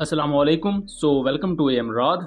Aslam so welcome to एम राध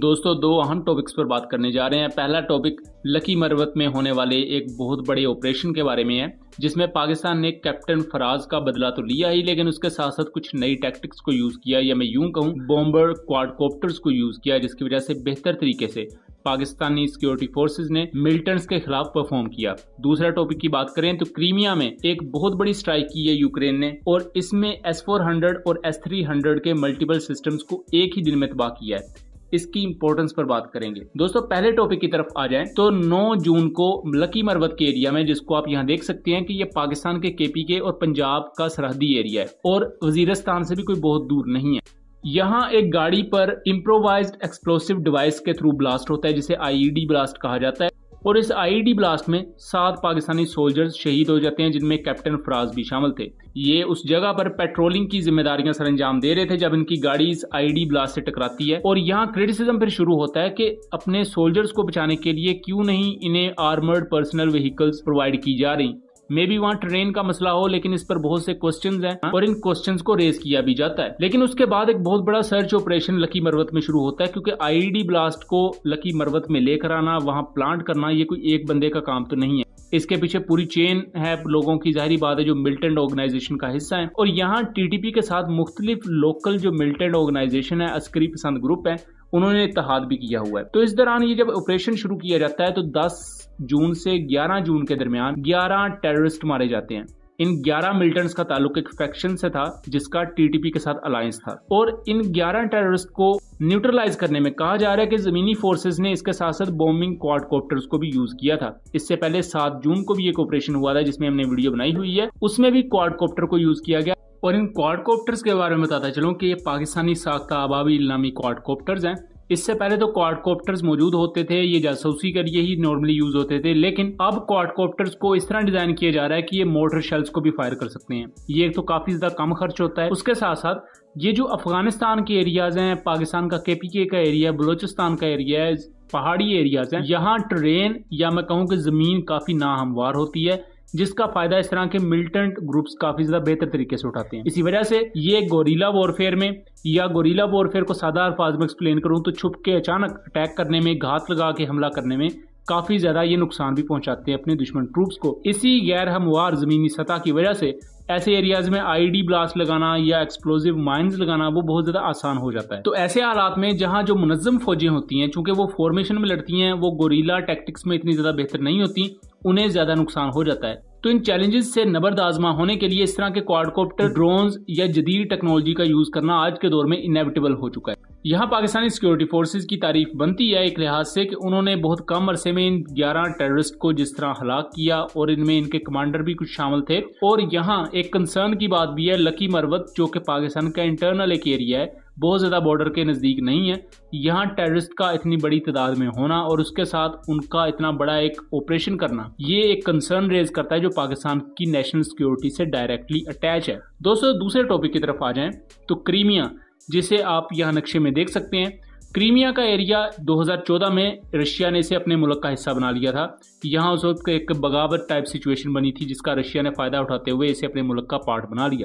दोस्तों दो अहम टॉपिक्स पर बात करने जा रहे हैं पहला टॉपिक लकी मरवत में होने वाले एक बहुत बड़े ऑपरेशन के बारे में है जिसमें पाकिस्तान ने कैप्टन फराज का बदला तो लिया ही लेकिन उसके साथ साथ कुछ नई टैक्टिक्स को यूज़ किया या मैं यूं कहूँ बॉम्बर क्वाडकॉप्टर्स को यूज़ किया जिसकी वजह से बेहतर तरीके से पाकिस्तानी सिक्योरिटी फोर्सेज ने मिलिटेंट्स के खिलाफ परफॉर्म किया दूसरा टॉपिक की बात करें तो क्रीमिया में एक बहुत बड़ी स्ट्राइक की है यूक्रेन ने और इसमें एस फोर हंड्रेड और एस थ्री हंड्रेड के मल्टीपल सिस्टम को एक ही दिन में तबाह किया है इसकी इम्पोर्टेंस पर बात करेंगे दोस्तों पहले टॉपिक की तरफ आ जाएं तो 9 जून को लकी मरवत के एरिया में जिसको आप यहाँ देख सकते हैं कि ये पाकिस्तान के केपी के और पंजाब का सरहदी एरिया है और वजीरस्तान से भी कोई बहुत दूर नहीं है यहाँ एक गाड़ी पर इम्प्रोवाइज एक्सप्लोसिव डिवाइस के थ्रू ब्लास्ट होता है जिसे आईईडी ब्लास्ट e कहा जाता है और इस आईईडी ब्लास्ट e में सात पाकिस्तानी सोल्जर्स शहीद हो जाते हैं जिनमें कैप्टन फराज भी शामिल थे ये उस जगह पर पेट्रोलिंग की जिम्मेदारियां सर अंजाम दे रहे थे जब इनकी गाड़ी इस आईडी ब्लास्ट e से टकराती है और यहाँ क्रिटिसिज्म फिर शुरू होता है कि अपने सोल्जर्स को बचाने के लिए क्यों नहीं इन्हें आर्मर्ड पर्सनल व्हीकल्स प्रोवाइड की जा रही मे भी वहाँ ट्रेन का मसला हो लेकिन इस पर बहुत से क्वेश्चन है और इन क्वेश्चन को रेज किया भी जाता है लेकिन उसके बाद एक बहुत बड़ा सर्च ऑपरेशन लकी मरवत में शुरू होता है क्योंकि आईडी ब्लास्ट को लकी मरवत में लेकर आना वहाँ प्लांट करना ये कोई एक बंदे का काम तो नहीं है इसके पीछे पूरी चेन है लोगों की जाहरी बात है जो मिल्टेंट ऑर्गेनाइजेशन का हिस्सा है और यहाँ टीटीपी के साथ मुख्तलिफ लोकल जो मिल्टेंट ऑर्गेनाइजेशन है अस्करी पसंद ग्रुप है उन्होंने इतिहाद भी किया हुआ है तो इस दौरान ये जब ऑपरेशन शुरू किया जाता है तो दस जून से 11 जून के दरमियान 11 टेररिस्ट मारे जाते हैं इन 11 मिलिटेंट्स का ताल्लुक एक फैक्शन से था जिसका टीटीपी के साथ अलायंस था और इन 11 टेररिस्ट को न्यूट्रलाइज करने में कहा जा रहा है कि जमीनी फोर्सेस ने इसके साथ साथ बॉम्बिंग क्वाडकॉप्टर्स को भी यूज किया था इससे पहले 7 जून को भी एक ऑपरेशन हुआ था जिसमें हमने वीडियो बनाई हुई है उसमें भी क्वाडकॉप्टर को यूज किया गया और इन क्वाडकॉप्टर्स के बारे में बताता चलो कि ये पाकिस्तानी साख्ता आबाबी इलामी क्वाडकॉप्टर्स हैं इससे पहले तो क्वाडकॉप्टर्स मौजूद होते थे ये जासूसी के लिए ही नॉर्मली यूज होते थे लेकिन अब क्वाडकॉप्टर्स को इस तरह डिजाइन किया जा रहा है कि ये मोटर शेल्स को भी फायर कर सकते हैं ये तो काफी ज्यादा कम खर्च होता है उसके साथ साथ ये जो अफगानिस्तान के एरियाज हैं पाकिस्तान का केपीके का एरिया बलोचिस्तान का एरिया है पहाड़ी एरियाज हैं यहाँ ट्रेन या मैं कहूँ कि जमीन काफी नाहमवार होती है जिसका फायदा इस तरह के मिलिटेंट ग्रुप्स काफी ज्यादा बेहतर तरीके से उठाते हैं इसी वजह से ये गोरीला वॉरफेयर में या गोरीला वॉरफेयर को सादा अल्फाज में एक्सप्लेन करूं तो छुप के अचानक अटैक करने में घात लगा के हमला करने में काफी ज्यादा ये नुकसान भी पहुंचाते हैं अपने दुश्मन ट्रूप्स को इसी गैर हमवार जमीनी सतह की वजह से ऐसे एरियाज में आईडी ब्लास्ट लगाना या एक्सप्लोजिव माइंस लगाना वो बहुत ज्यादा आसान हो जाता है तो ऐसे हालात में जहां जो मुनजम फौजें होती हैं चूंकि वो फॉर्मेशन में लड़ती हैं वो गोरीला टैक्टिक्स में इतनी ज्यादा बेहतर नहीं होती उन्हें ज्यादा नुकसान हो जाता है तो इन चैलेंजेस से नबर्द आजमा होने के लिए इस तरह के क्वाडकॉप्टर ड्रोन या जदीद टेक्नोलॉजी का यूज करना आज के दौर में इनएविटेबल हो चुका है यहाँ पाकिस्तानी सिक्योरिटी फोर्सेज की तारीफ बनती है एक लिहाज से कि उन्होंने बहुत कम अरसे में इन ग्यारह टेररिस्ट को जिस तरह हलाक किया और इनमें इनके कमांडर भी कुछ शामिल थे और यहाँ एक कंसर्न की बात भी है लकी मरवत जो कि पाकिस्तान का इंटरनल एक एरिया है बहुत ज़्यादा बॉर्डर के नज़दीक नहीं है यहाँ टेररिस्ट का इतनी बड़ी तादाद में होना और उसके साथ उनका इतना बड़ा एक ऑपरेशन करना ये एक कंसर्न रेज करता है जो पाकिस्तान की नेशनल सिक्योरिटी से डायरेक्टली अटैच है दोस्तों दूसरे टॉपिक की तरफ आ जाएं तो क्रीमिया जिसे आप यहाँ नक्शे में देख सकते हैं क्रीमिया का एरिया 2014 में रशिया ने इसे अपने मुल्क का हिस्सा बना लिया था यहाँ उस वक्त एक बगावत टाइप सिचुएशन बनी थी जिसका रशिया ने फ़ायदा उठाते हुए इसे अपने मुल्क का पार्ट बना लिया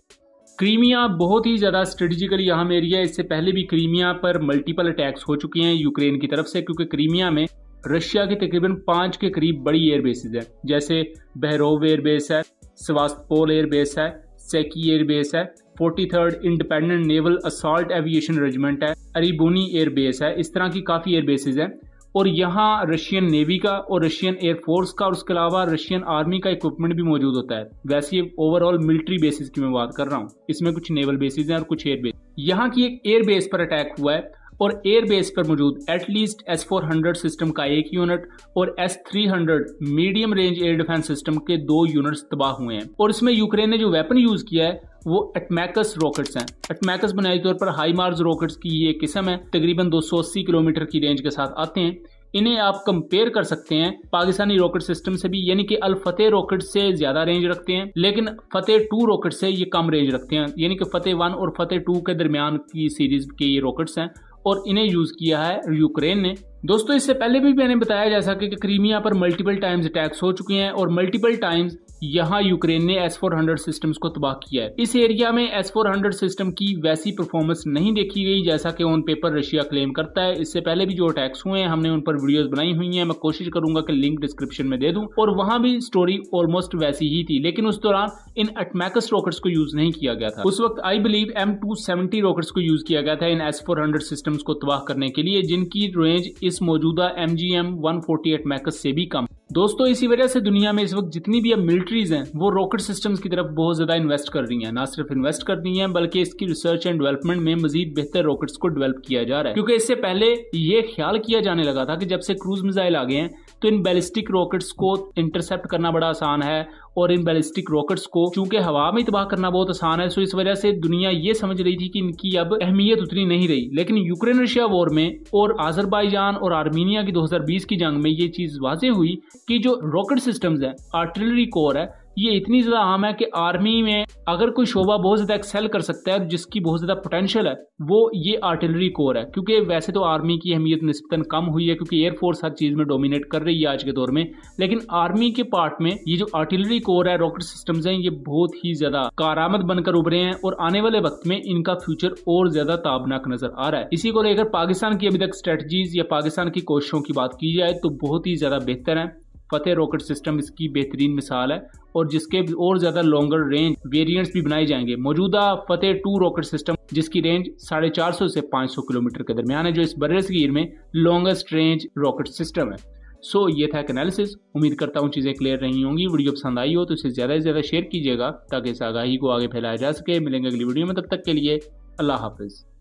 क्रीमिया बहुत ही ज़्यादा स्ट्रेटेजिकली अहम एरिया है इससे पहले भी क्रीमिया पर मल्टीपल अटैक्स हो चुके हैं यूक्रेन की तरफ से क्योंकि क्रीमिया में रशिया के तकरीबन पांच के करीब बड़ी एयरबेसेज हैं जैसे बहरोव एयरबेस है स्वास्थपोल एयरबेस है सेकी एयरबेस है forty third independent naval assault aviation regiment है अरिबोनी एयरबेस है इस तरह की काफ़ी एयरबेसेज हैं और यहाँ रशियन नेवी का और रशियन एयरफोर्स का और उसके अलावा रशियन आर्मी का इक्विपमेंट भी मौजूद होता है वैसे ओवरऑल मिलिट्री बेसिस की मैं बात कर रहा हूँ इसमें कुछ नेवल बेसिस हैं और कुछ एयरबेस यहाँ की एक एयरबेस पर अटैक हुआ है और एयरबेस पर मौजूद at least S four hundred system का एक यूनिट और S three hundred medium range air defence system के दो यूनिट तबाह हुए हैं और इसमें यूक्रेन ने जो वेपन यूज किया है वो अटमैकस रॉकेट्स हैं अटमैकस बुनियादी तौर पर हाई मार्ज रॉकेट्स की ये किस्म है तकरीबन 280 किलोमीटर की रेंज के साथ आते हैं इन्हें आप कंपेयर कर सकते हैं पाकिस्तानी रॉकेट सिस्टम से भी यानी कि अल फतेह रॉकेट से ज्यादा रेंज रखते हैं लेकिन फतेह टू रॉकेट से ये कम रेंज रखते हैं यानी कि फतेह वन और फतेह टू के दरमियान की सीरीज के ये रॉकेट्स हैं और इन्हें यूज़ किया है यूक्रेन ने दोस्तों इससे पहले भी मैंने बताया जैसा कि क्रीमिया पर मल्टीपल टाइम्स अटैक्स हो चुके हैं और मल्टीपल टाइम्स यहाँ यूक्रेन ने एस फोर हंड्रेड सिस्टम को तबाह किया है इस एरिया में एस फोर हंड्रेड सिस्टम की वैसी परफॉर्मेंस नहीं देखी गई जैसा कि ऑन पेपर रशिया क्लेम करता है इससे पहले भी जो अटैक्स हुए हैं हमने उन पर वीडियोज बनाई हुई है मैं कोशिश करूंगा कि लिंक डिस्क्रिप्शन में दे दूं और वहां भी स्टोरी ऑलमोस्ट वैसी ही थी लेकिन उस दौरान इन अटमैकस रॉकेट्स को यूज नहीं किया गया था उस वक्त I believe M two seventy rockets को यूज किया गया था इन एस फोर हंड्रेड सिस्टम को तबाह करने के लिए जिनकी रेंज इस मौजूदा M G M one forty ATACMS से भी कम दोस्तों इसी वजह से दुनिया में इस वक्त जितनी भी अब मिलिट्रीज हैं वो रॉकेट सिस्टम्स की तरफ बहुत ज़्यादा इन्वेस्ट कर रही हैं ना सिर्फ इन्वेस्ट कर रही हैं बल्कि इसकी रिसर्च एंड डेवलपमेंट में मजीद बेहतर रॉकेट्स को डेवलप किया जा रहा है क्योंकि इससे पहले ये ख्याल किया जाने लगा था कि जब से क्रूज मिसाइल आ गए हैं तो इन बैलिस्टिक रॉकेट्स को इंटरसेप्ट करना बड़ा आसान है और इन बैलिस्टिक रॉकेट्स को चूंकि हवा में तबाह करना बहुत आसान है सो इस वजह से दुनिया ये समझ रही थी कि इनकी अब अहमियत उतनी नहीं रही लेकिन यूक्रेन रशिया वॉर में और आजरबाईजान और आर्मीनिया की 2020 की जंग में ये चीज वाजे हुई कि जो रॉकेट सिस्टम्स हैं आर्टिलरी कोर है ये इतनी ज़्यादा आम है कि आर्मी में अगर कोई शोभा बहुत ज़्यादा एक्सेल कर सकता है जिसकी बहुत ज़्यादा पोटेंशियल है वो ये आर्टिलरी कोर है क्योंकि वैसे तो आर्मी की अहमियत नस्बता कम हुई है क्योंकि एयरफोर्स हर चीज़ में डोमिनेट कर रही है आज के दौर में लेकिन आर्मी के पार्ट में ये जो आर्टिलरी कोर है रॉकेट सिस्टम्स हैं ये बहुत ही ज़्यादा कारामद बनकर उभरे हैं और आने वाले वक्त में इनका फ्यूचर और ज़्यादा ताबनाक नज़र आ रहा है इसी को लेकर पाकिस्तान की अभी तक स्ट्रेटजीज या पाकिस्तान की कोशिशों की बात की जाए तो बहुत ही ज़्यादा बेहतर है फतेह रॉकेट सिस्टम इसकी बेहतरीन मिसाल है और जिसके और ज़्यादा लॉन्गर रेंज वेरिएंट्स भी बनाए जाएंगे मौजूदा फतेह टू रॉकेट सिस्टम जिसकी रेंज साढ़े चार सौ से पाँच सौ किलोमीटर के दरमियान है जो इस बरसगीर में लॉन्गेस्ट रेंज रॉकेट सिस्टम है सो so, ये था एक एनालिसिस उम्मीद करता हूँ चीज़ें क्लियर रही होंगी वीडियो पसंद आई हो तो इसे ज़्यादा से ज़्यादा शेयर कीजिएगा ताकि इस आगाही को आगे फैलाया जा सके मिलेंगे अगली वीडियो में तब तक के लिए अल्लाह हाफिज़